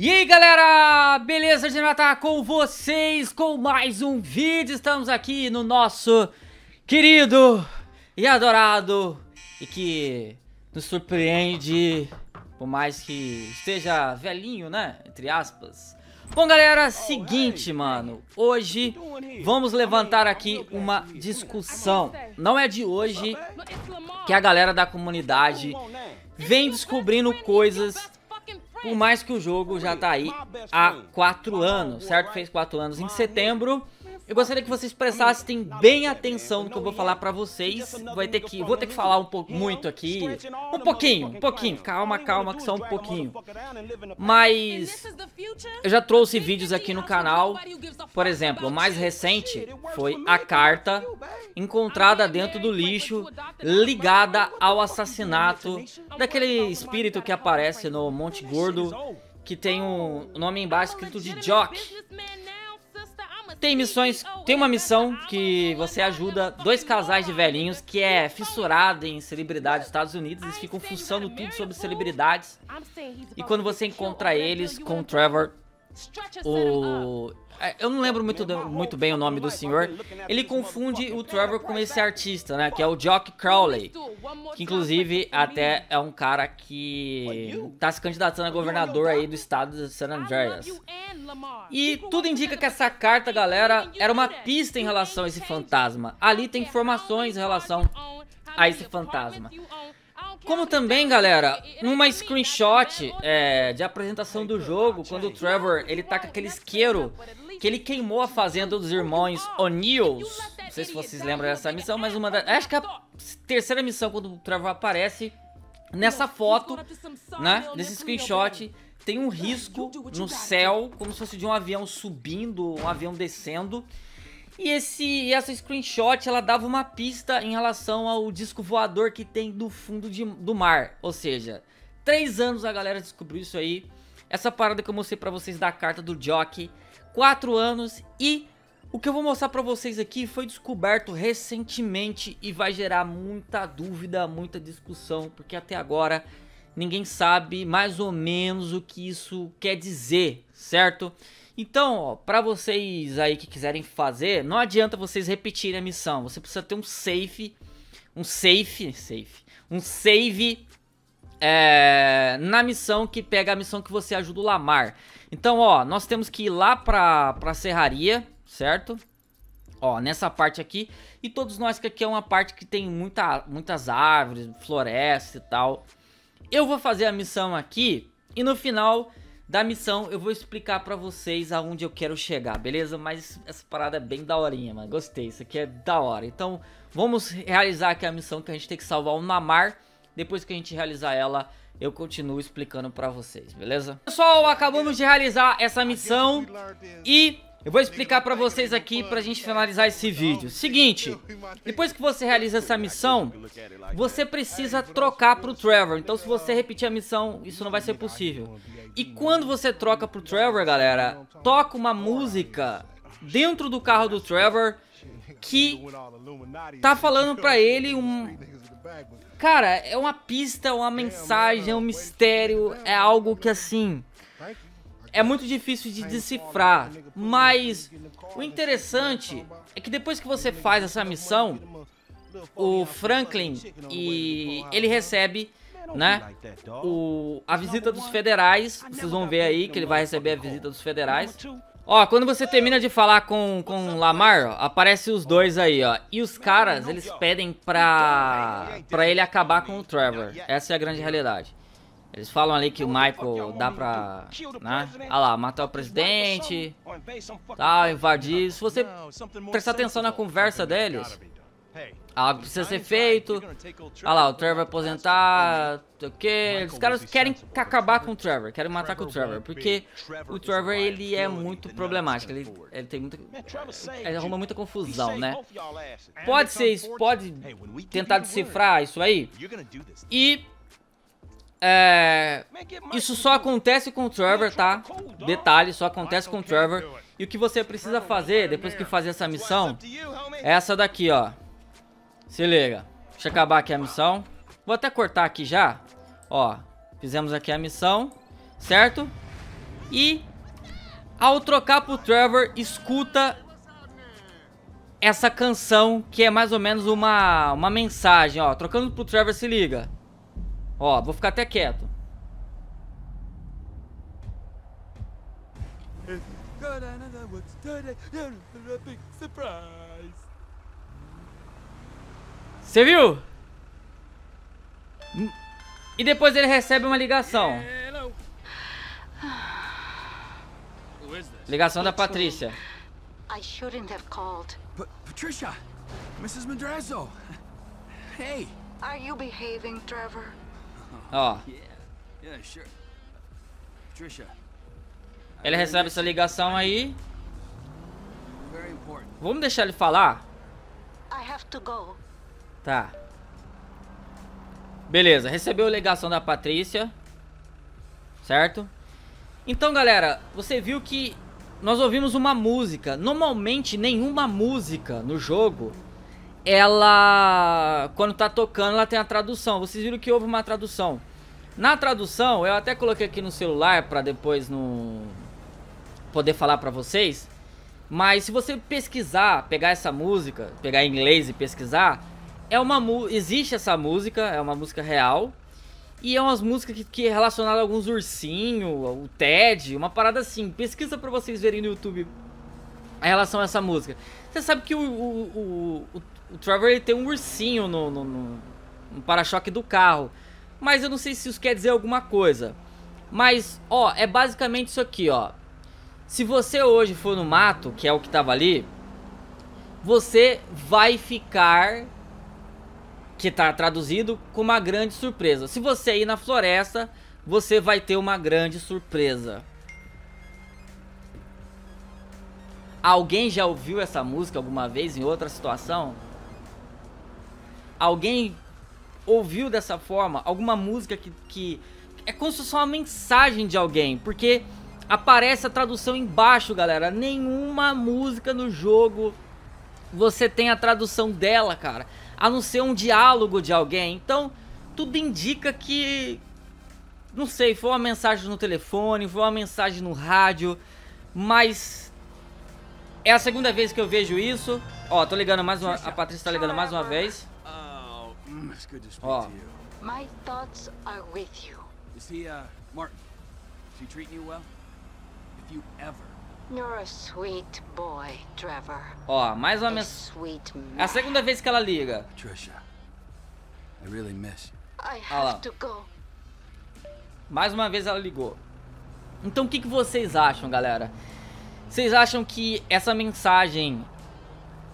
E aí galera, beleza de Natal com vocês, com mais um vídeo, estamos aqui no nosso querido e adorado e que nos surpreende, por mais que esteja velhinho, né, entre aspas. Bom galera, seguinte mano, hoje vamos levantar aqui uma discussão, não é de hoje que a galera da comunidade vem descobrindo coisas por mais que o jogo já tá aí há 4 anos, certo? Fez 4 anos em setembro. Eu gostaria que vocês prestassem bem atenção no que eu vou falar pra vocês. Vai ter que, vou ter que falar um pouco, muito aqui. Um pouquinho, um pouquinho. Calma, calma, que só um pouquinho. Mas eu já trouxe vídeos aqui no canal. Por exemplo, o mais recente foi a carta encontrada dentro do lixo ligada ao assassinato daquele espírito que aparece no Monte Gordo que tem o um nome embaixo escrito de Jock. Tem missões, tem uma missão que você ajuda dois casais de velhinhos que é fissurado em celebridades dos Estados Unidos, eles ficam fuçando tudo sobre celebridades. E quando você encontra eles com o Trevor, o é, eu não lembro muito, muito bem o nome do senhor. Ele confunde o Trevor com esse artista, né? Que é o Jock Crowley. Que inclusive até é um cara que tá se candidatando a governador aí do estado de San Andreas. E tudo indica que essa carta, galera, era uma pista em relação a esse fantasma. Ali tem informações em relação a esse fantasma. Como também, galera, numa screenshot é, de apresentação do jogo, quando o Trevor ele tá com aquele isqueiro que ele queimou a fazenda dos irmãos O'Neills. Não sei se vocês lembram dessa missão, mas uma da... Acho que é a terceira missão, quando o Trevor aparece, nessa foto, né, nesse screenshot, tem um risco no céu, como se fosse de um avião subindo, um avião descendo. E esse, essa screenshot, ela dava uma pista em relação ao disco voador que tem no fundo de, do mar. Ou seja, três anos a galera descobriu isso aí. Essa parada que eu mostrei pra vocês da carta do Jockey 4 anos e o que eu vou mostrar para vocês aqui foi descoberto recentemente e vai gerar muita dúvida, muita discussão, porque até agora ninguém sabe mais ou menos o que isso quer dizer, certo? Então, para vocês aí que quiserem fazer, não adianta vocês repetirem a missão. Você precisa ter um safe, um safe, safe, um save é, na missão que pega a missão que você ajuda o Lamar. Então, ó, nós temos que ir lá pra, pra serraria, certo? Ó, nessa parte aqui. E todos nós que aqui é uma parte que tem muita, muitas árvores, floresta e tal. Eu vou fazer a missão aqui e no final da missão eu vou explicar pra vocês aonde eu quero chegar, beleza? Mas essa parada é bem daorinha, mano. Gostei, isso aqui é da hora. Então, vamos realizar aqui a missão que a gente tem que salvar o Namar depois que a gente realizar ela, eu continuo explicando pra vocês, beleza? Pessoal, acabamos de realizar essa missão e eu vou explicar pra vocês aqui pra gente finalizar esse vídeo. Seguinte, depois que você realiza essa missão, você precisa trocar pro Trevor. Então se você repetir a missão, isso não vai ser possível. E quando você troca pro Trevor, galera, toca uma música dentro do carro do Trevor que tá falando pra ele um Cara, é uma pista, uma é, mensagem, é um mistério, é algo que assim é muito difícil de decifrar, mas o interessante é que depois que você faz essa missão, o Franklin e ele recebe, né, o, a visita dos federais, vocês vão ver aí que ele vai receber a visita dos federais. Ó, quando você termina de falar com, com Lamar, ó, aparece os dois aí, ó. E os caras, eles pedem pra, pra ele acabar com o Trevor. Essa é a grande realidade. Eles falam ali que o Michael dá pra... Né? lá, matar o presidente, tal, invadir. Se você prestar atenção na conversa deles, Algo precisa ser feito. Olha lá, o Trevor vai aposentar. O que? Os caras querem acabar com o Trevor, querem matar com o Trevor, porque o Trevor ele é muito problemático. Ele, ele tem muita. Eh, ele arruma muita confusão, né? Pode ser isso, pode tentar decifrar isso aí. E. É, isso só acontece com o Trevor, tá? Detalhe, só acontece com o Trevor. E o que você precisa fazer depois que fazer essa missão é essa daqui, ó. Se liga. Deixa eu acabar aqui a missão. Vou até cortar aqui já. Ó, fizemos aqui a missão, certo? E ao trocar pro Trevor, escuta essa canção que é mais ou menos uma, uma mensagem, ó. Trocando pro Trevor, se liga. Ó, vou ficar até quieto. É surprise! Você viu? E depois ele recebe uma ligação. Ligação da Patrícia. I shouldn't have called. P Patricia, Mrs. Madrazo. Hey. Are you behaving, Trevor? Ó. Oh. Yeah, sure. Patricia. Ele recebe essa ligação aí. Vamos deixar ele falar? I have to go. Tá. Beleza, recebeu a ligação da Patrícia. Certo? Então, galera, você viu que nós ouvimos uma música. Normalmente, nenhuma música no jogo, ela, quando tá tocando, ela tem a tradução. Vocês viram que houve uma tradução. Na tradução, eu até coloquei aqui no celular para depois no poder falar para vocês. Mas se você pesquisar, pegar essa música, pegar em inglês e pesquisar, é uma existe essa música, é uma música real. E é umas músicas que, que é relacionada a alguns ursinhos, o Ted, uma parada assim. Pesquisa para vocês verem no YouTube a relação a essa música. Você sabe que o, o, o, o Trevor ele tem um ursinho no, no, no, no para-choque do carro. Mas eu não sei se isso quer dizer alguma coisa. Mas, ó, é basicamente isso aqui, ó. Se você hoje for no mato, que é o que tava ali, você vai ficar que está traduzido com uma grande surpresa. Se você ir na floresta, você vai ter uma grande surpresa. Alguém já ouviu essa música alguma vez em outra situação? Alguém ouviu dessa forma? Alguma música que, que é como se fosse uma mensagem de alguém, porque aparece a tradução embaixo, galera. Nenhuma música no jogo você tem a tradução dela, cara a não ser um diálogo de alguém. Então, tudo indica que. Não sei, foi uma mensagem no telefone, foi uma mensagem no rádio, mas. É a segunda vez que eu vejo isso. Ó, tô ligando mais uma. A Patrícia tá ligando mais uma vez. Ó. My thoughts are with you. Is uh, Martin? Is treating you well? If you ever Boy, Ó, mais uma mensagem. É a segunda vez que ela liga. Trisha, I really miss Olha lá. Mais uma vez ela ligou. Então o que, que vocês acham, galera? Vocês acham que essa mensagem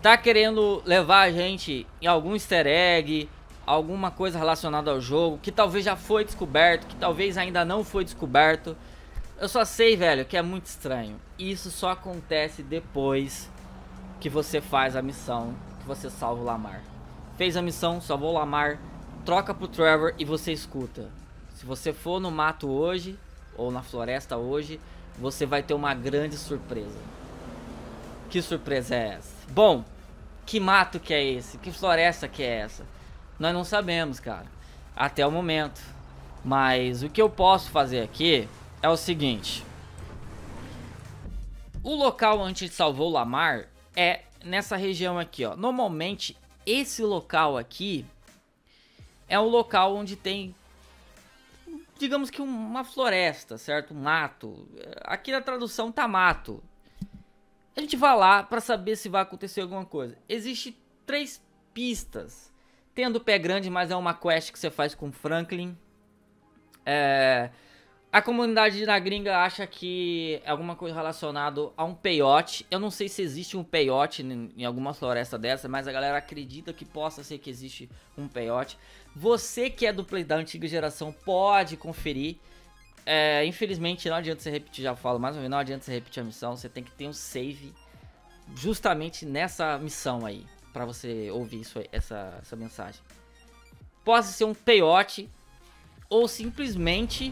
tá querendo levar a gente em algum easter egg, alguma coisa relacionada ao jogo, que talvez já foi descoberto, que talvez ainda não foi descoberto? Eu só sei, velho, que é muito estranho. Isso só acontece depois que você faz a missão, que você salva o Lamar. Fez a missão, salvou o Lamar, troca pro Trevor e você escuta. Se você for no mato hoje, ou na floresta hoje, você vai ter uma grande surpresa. Que surpresa é essa? Bom, que mato que é esse? Que floresta que é essa? Nós não sabemos, cara. Até o momento. Mas o que eu posso fazer aqui é o seguinte. O local onde a gente salvou o Lamar é nessa região aqui, ó. Normalmente, esse local aqui é um local onde tem, digamos que uma floresta, certo? Um mato. Aqui na tradução tá mato. A gente vai lá para saber se vai acontecer alguma coisa. Existe três pistas. Tendo pé grande, mas é uma quest que você faz com Franklin. É... A comunidade na gringa acha que é alguma coisa relacionada a um peiote. Eu não sei se existe um peiote em alguma floresta dessa, mas a galera acredita que possa ser que existe um peiote. Você que é do play da antiga geração pode conferir. É, infelizmente não adianta você repetir, já falo mais ou menos. não adianta você repetir a missão, você tem que ter um save justamente nessa missão aí, para você ouvir isso, essa, essa mensagem. Pode ser um peiote ou simplesmente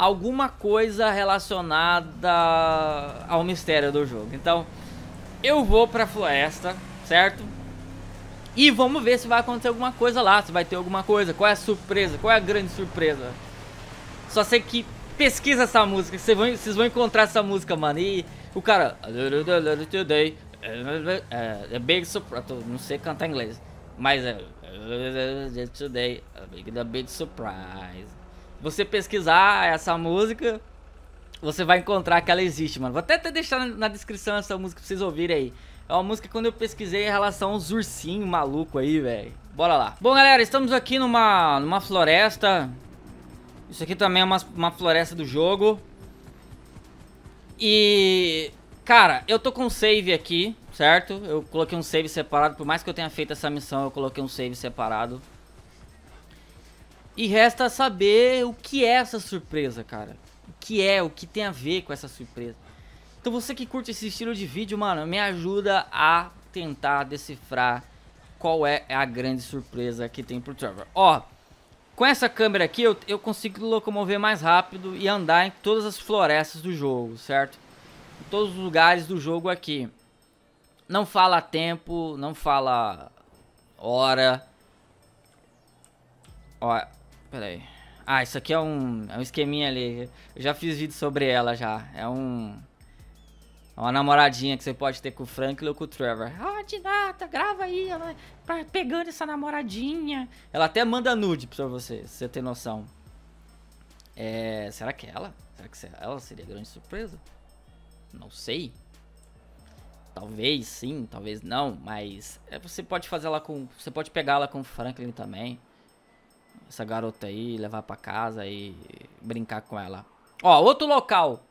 alguma coisa relacionada ao mistério do jogo. Então, eu vou pra floresta, certo? E vamos ver se vai acontecer alguma coisa lá, se vai ter alguma coisa, qual é a surpresa, qual é a grande surpresa. Só sei que pesquisa essa música, vocês vão, vocês vão encontrar essa música, mano. E o cara. Today. É big surprise. Não sei cantar inglês. Mas é. Today. A big surprise você pesquisar essa música, você vai encontrar que ela existe, mano. Vou até, até deixar na descrição essa música pra vocês ouvirem aí. É uma música que quando eu pesquisei é em relação aos ursinhos maluco aí, velho. Bora lá. Bom, galera, estamos aqui numa, numa floresta. Isso aqui também é uma, uma floresta do jogo. E... Cara, eu tô com um save aqui, certo? Eu coloquei um save separado. Por mais que eu tenha feito essa missão, eu coloquei um save separado. E resta saber o que é essa surpresa, cara. O que é, o que tem a ver com essa surpresa. Então você que curte esse estilo de vídeo, mano, me ajuda a tentar decifrar qual é a grande surpresa que tem pro Trevor. Ó, com essa câmera aqui eu, eu consigo locomover mais rápido e andar em todas as florestas do jogo, certo? Em todos os lugares do jogo aqui. Não fala tempo, não fala hora. Ó, Pera aí. Ah, isso aqui é um, é um esqueminha ali. Eu já fiz vídeo sobre ela já. É um. É uma namoradinha que você pode ter com o Franklin ou com o Trevor. Ah, de nada, grava aí, ela tá pegando essa namoradinha. Ela até manda nude pra você, você ter noção. É. Será que é ela? Será que ela seria grande surpresa? Não sei. Talvez sim, talvez não, mas é, você pode fazer ela com. Você pode pegar ela com o Franklin também essa garota aí, levar para casa e brincar com ela. Ó, outro local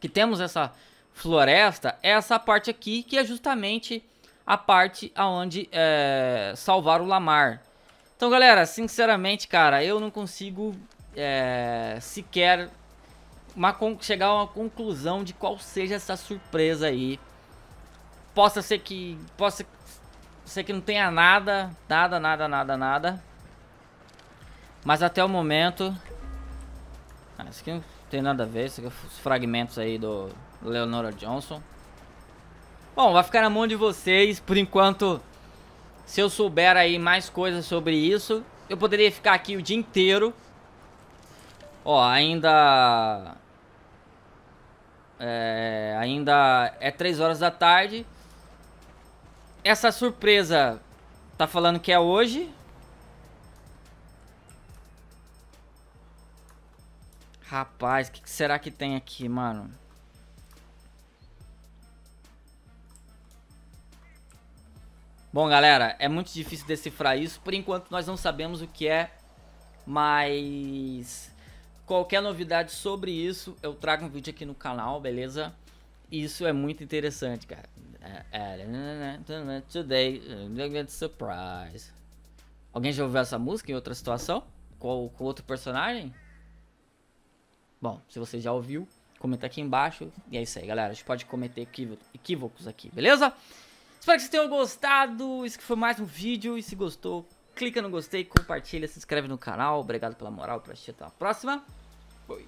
que temos essa floresta é essa parte aqui, que é justamente a parte aonde é, salvar o Lamar. Então, galera, sinceramente, cara, eu não consigo é, sequer uma, chegar a uma conclusão de qual seja essa surpresa aí. Possa ser que possa ser que não tenha nada, nada, nada, nada, nada. Mas até o momento... Ah, isso aqui não tem nada a ver. Isso aqui é os fragmentos aí do Leonora Johnson. Bom, vai ficar na mão de vocês. Por enquanto, se eu souber aí mais coisas sobre isso, eu poderia ficar aqui o dia inteiro. Ó, ainda... É, ainda é 3 horas da tarde. Essa surpresa tá falando que é hoje. Rapaz, o que, que será que tem aqui, mano? Bom, galera, é muito difícil decifrar isso. Por enquanto, nós não sabemos o que é, mas qualquer novidade sobre isso, eu trago um vídeo aqui no canal, beleza? Isso é muito interessante, cara. É, é, né, né, né, today, uh, surprise. Alguém já ouviu essa música em outra situação? Com, com outro personagem? Bom, se você já ouviu, comenta aqui embaixo. E é isso aí, galera. A gente pode cometer equívocos aqui, beleza? Espero que vocês tenham gostado. Isso que foi mais um vídeo. E se gostou, clica no gostei, compartilha, se inscreve no canal. Obrigado pela moral, pra assistir. Até a próxima. Fui.